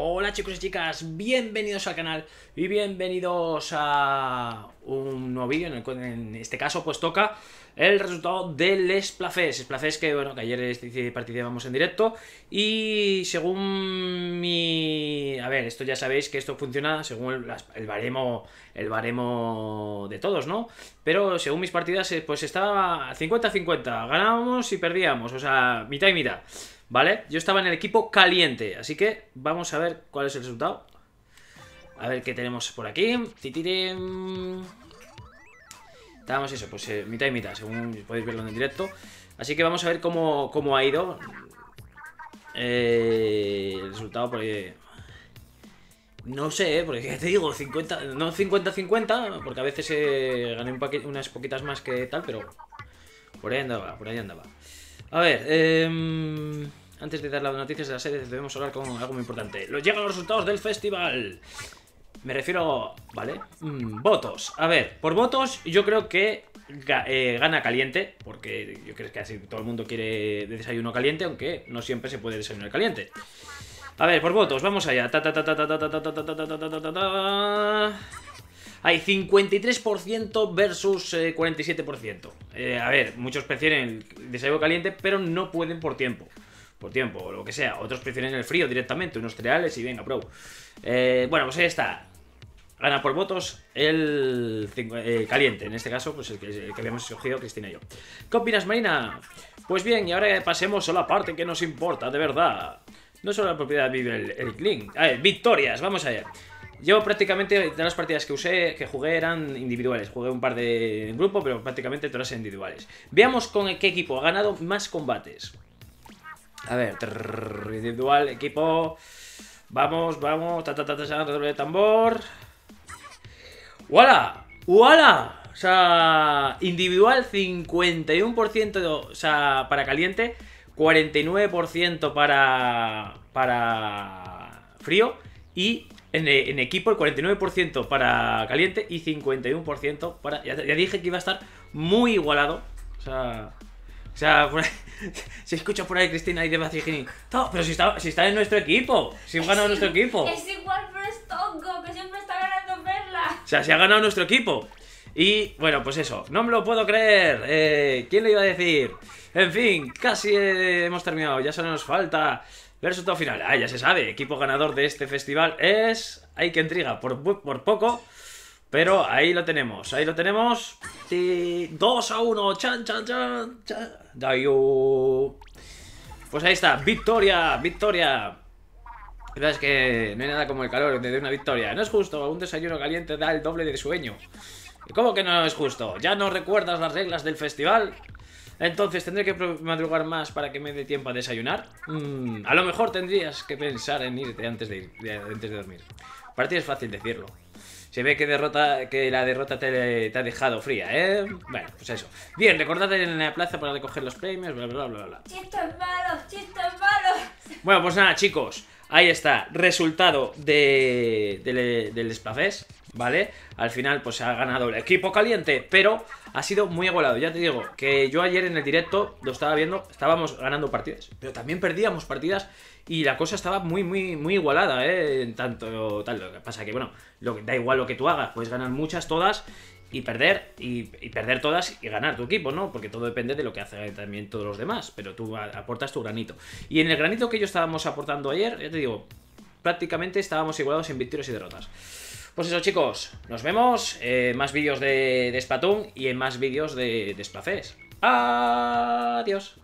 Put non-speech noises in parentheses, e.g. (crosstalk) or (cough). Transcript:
Hola chicos y chicas, bienvenidos al canal y bienvenidos a un nuevo vídeo en este caso pues toca el resultado del splafés. Splafés, que bueno, que ayer este, este participamos en directo y según mi esto ya sabéis que esto funciona según el, baremo el baremo de todos, ¿no? Pero según mis partidas, eh, pues estaba 50-50, ganábamos y perdíamos, o sea, mitad y mitad, ¿vale? Yo estaba en el equipo caliente, así que vamos a ver cuál es el resultado. A ver qué tenemos por aquí. Titirim. Estábamos eso, pues eh, mitad y mitad, según podéis verlo en directo. Así que vamos a ver cómo, ha ido. Eh, el resultado por ahí no sé, eh, porque ya te digo, 50, no 50-50, porque a veces se eh, gané un unas poquitas más que tal, pero por ahí andaba, por ahí andaba. A ver, em, antes de dar las noticias de la serie debemos hablar con algo muy importante. Los llegan los resultados del festival. Me refiero, ¿vale? Mm, votos. A ver, por votos yo creo que eh, gana caliente, porque yo creo que así todo el mundo quiere desayuno caliente, aunque no siempre se puede desayunar caliente. A ver, por votos, vamos allá. Hay 53% versus 47%. a ver, muchos prefieren el desayuno caliente, pero no pueden por tiempo. Por tiempo, o lo que sea. Otros prefieren el frío directamente, unos cereales y venga, pro. bueno, pues ahí está. Gana por votos el, caliente. En este caso, pues el que, habíamos escogido Cristina y yo. ¿Qué opinas, Marina? Pues bien, y ahora pasemos a la parte que nos importa, de verdad. No solo la propiedad vive el, el link. A ver, victorias, vamos allá. Yo prácticamente todas las partidas que usé, que jugué eran individuales. Jugué un par de grupo, pero prácticamente todas individuales. Veamos con qué equipo ha ganado más combates. A ver, individual, equipo. Vamos, vamos, ta ta ta ta, de tambor. ¡Wala! ¡Wala! O sea, individual 51%, o sea, para caliente. 49% para, para frío y en, equipo el 49% para caliente y 51% para... Ya, dije que iba a estar muy igualado. O sea... O sea, (laughs) se escucha por ahí Cristina y de Todo, Pero si está, si está en nuestro equipo. Si ha ganado nuestro equipo. Es igual, pero es que siempre está ganando Perla. O sea, si ha ganado nuestro equipo. Y bueno, pues eso, no me lo puedo creer. Eh, ¿Quién lo iba a decir? En fin, casi hemos terminado, ya solo nos falta Verso resultado final. Ah, ya se sabe, equipo ganador de este festival es... hay que intriga! Por, por poco... Pero ahí lo tenemos, ahí lo tenemos. Y. 2 a 1, chan, chan, chan, chan. Pues ahí está, victoria, victoria. verdad es que no hay nada como el calor de una victoria. No es justo, un desayuno caliente da el doble de sueño. ¿Cómo que no es justo? ¿Ya no recuerdas las reglas del festival? Entonces, ¿tendré que madrugar más para que me dé tiempo a desayunar? Mm, a lo mejor tendrías que pensar en irte antes de, ir, antes de dormir. Para ti es fácil decirlo. Se ve que, derrota, que la derrota te, ha dejado fría, ¿eh? Bueno, pues eso. Bien, recordad en la plaza para recoger los premios, bla, bla, bla, bla. ¡Chistes malos, chistes malos! Bueno, pues nada, chicos. Ahí está, resultado de, del desplafés. ¿vale? Al final pues ha ganado el equipo caliente, pero ha sido muy igualado. Ya te digo que yo ayer en el directo lo estaba viendo, estábamos ganando partidas, pero también perdíamos partidas y la cosa estaba muy, muy, muy igualada, ¿eh? En tanto tal, lo que pasa que, bueno, lo da igual lo que tú hagas, puedes ganar muchas, todas y perder, y, perder todas y ganar tu equipo, ¿no? Porque todo depende de lo que hacen también todos los demás, pero tú aportas tu granito. Y en el granito que yo estábamos aportando ayer, ya te digo, prácticamente estábamos igualados en victorias y derrotas. Pues eso chicos, nos vemos, en eh, más vídeos de, de y en más vídeos de, de Adiós.